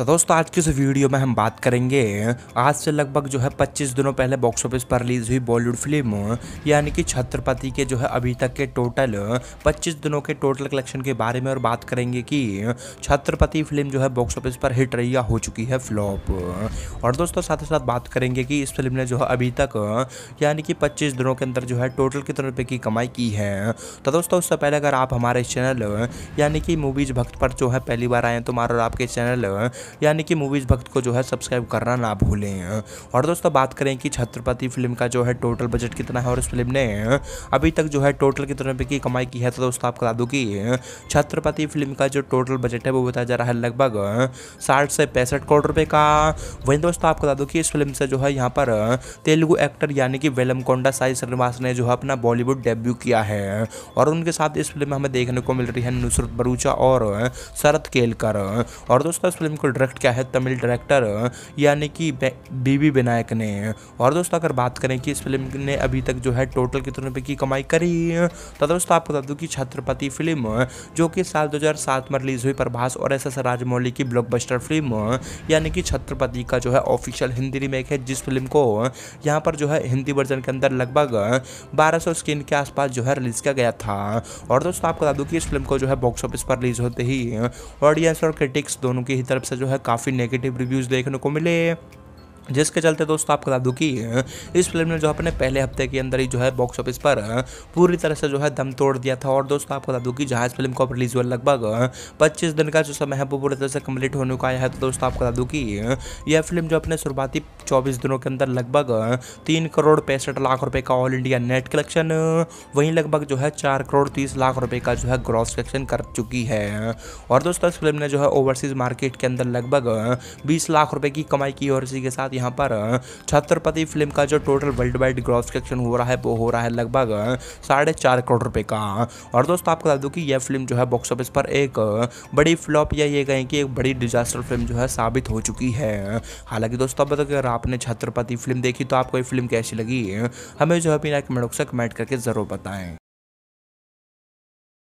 तो दोस्तों आज की इस वीडियो में हम बात करेंगे आज से लगभग जो है 25 दिनों पहले बॉक्स ऑफिस पर रिलीज हुई बॉलीवुड फिल्म यानी कि छत्रपति के जो है अभी तक के टोटल 25 दिनों के टोटल कलेक्शन के बारे में और बात करेंगे कि छत्रपति फिल्म जो है बॉक्स ऑफिस पर हिट रही हो चुकी है फ्लॉप और दोस्तों साथ ही साथ बात करेंगे कि इस फिल्म ने जो है अभी तक यानी कि पच्चीस दिनों के अंदर जो है टोटल कितने रुपये की कमाई की है तो दोस्तों उससे पहले अगर आप हमारे चैनल यानी कि मूवीज भक्त पर जो है पहली बार आए तो हमारा और आपके चैनल यानी कि मूवीज़ भक्त को जो है सब्सक्राइब करना ना भूलें और दोस्तों बात करें कि छत्रपति फिल्म का जो है टोटल बजट कितना है और इस फिल्म ने अभी तक जो है टोटल कितने रुपये की कमाई की है तो दोस्तों आपको बता दूँ कि छत्रपति फिल्म का जो टोटल बजट है वो बताया जा रहा है लगभग साठ से पैंसठ करोड़ रुपये का वहीं दोस्तों आपको बता दूँ कि इस फिल्म से जो है यहाँ पर तेलुगु एक्टर यानी कि वेलमकोंडा साई श्रीनिवास ने जो है अपना बॉलीवुड डेब्यू किया है और उनके साथ इस फिल्म में हमें देखने को मिल रही है नुसरत बरूचा और शरत केलकर और दोस्तों इस फिल्म को डायरेक्ट किया है तमिल डायरेक्टर यानी कि बी वी विनायक ने और दोस्तों अगर बात करें कि इस फिल्म ने अभी तक जो है टोटल कितने रुपये की कमाई करी तो दोस्तों आपको बता दूँ कि छत्रपति फिल्म जो कि साल 2007 में रिलीज हुई प्रभास और एस एस राजमौली की ब्लॉकबस्टर फिल्म यानी कि छत्रपति का जो है ऑफिशियल हिंदी रीमेक है जिस फिल्म को यहाँ पर जो है हिंदी वर्जन के अंदर लगभग 1200 स्क्रीन के आसपास जो है रिलीज किया गया था और दोस्तों आपको बता दूँ कि इस फिल्म को जो है बॉक्स ऑफिस पर रिलीज होते ही ऑडियंस और क्रिटिक्स दोनों की ही तरफ से जो है काफ़ी नेगेटिव रिव्यूज़ देखने को मिले जिसके चलते दोस्तों आपको बता दूँ कि इस फिल्म ने जो अपने पहले हफ्ते के अंदर ही जो है बॉक्स ऑफिस पर पूरी तरह से जो है दम तोड़ दिया था और दोस्तों आपको बता दूँ कि जहाज फिल्म को रिलीज हुआ लगभग 25 दिन का जो समय है वो पूरी तरह से कंप्लीट होने को आया है तो दोस्तों आपको बता दूँ कि यह फिल्म जो अपने शुरुआती चौबीस दिनों के अंदर लगभग तीन करोड़ पैंसठ लाख रुपये का ऑल इंडिया नेट कलेक्शन वहीं लगभग जो है चार करोड़ तीस लाख रुपये का जो है ग्रॉस कलेक्शन कर चुकी है और दोस्तों इस फिल्म ने जो है ओवरसीज मार्केट के अंदर लगभग बीस लाख रुपये की कमाई की और इसी के साथ साथ यहाँ पर छत्रपति फिल्म का जो total worldwide gross collection हो रहा है वो हो रहा है लगभग साढ़े चार करोड़ रुपए का और दोस्तों आपको बता दूँ कि यह फिल्म जो है बॉक्स ऑफिस पर एक बड़ी फ्लॉप या ये कहें कि एक बड़ी डिजास्टर फिल्म जो है साबित हो चुकी है हालांकि दोस्तों अब अगर आपने छत्रपति फिल्म देखी तो आपको ये फिल्म कैसी लगी हमें जो है बिना कमेंट से कमेंट करके ज़रूर बताएं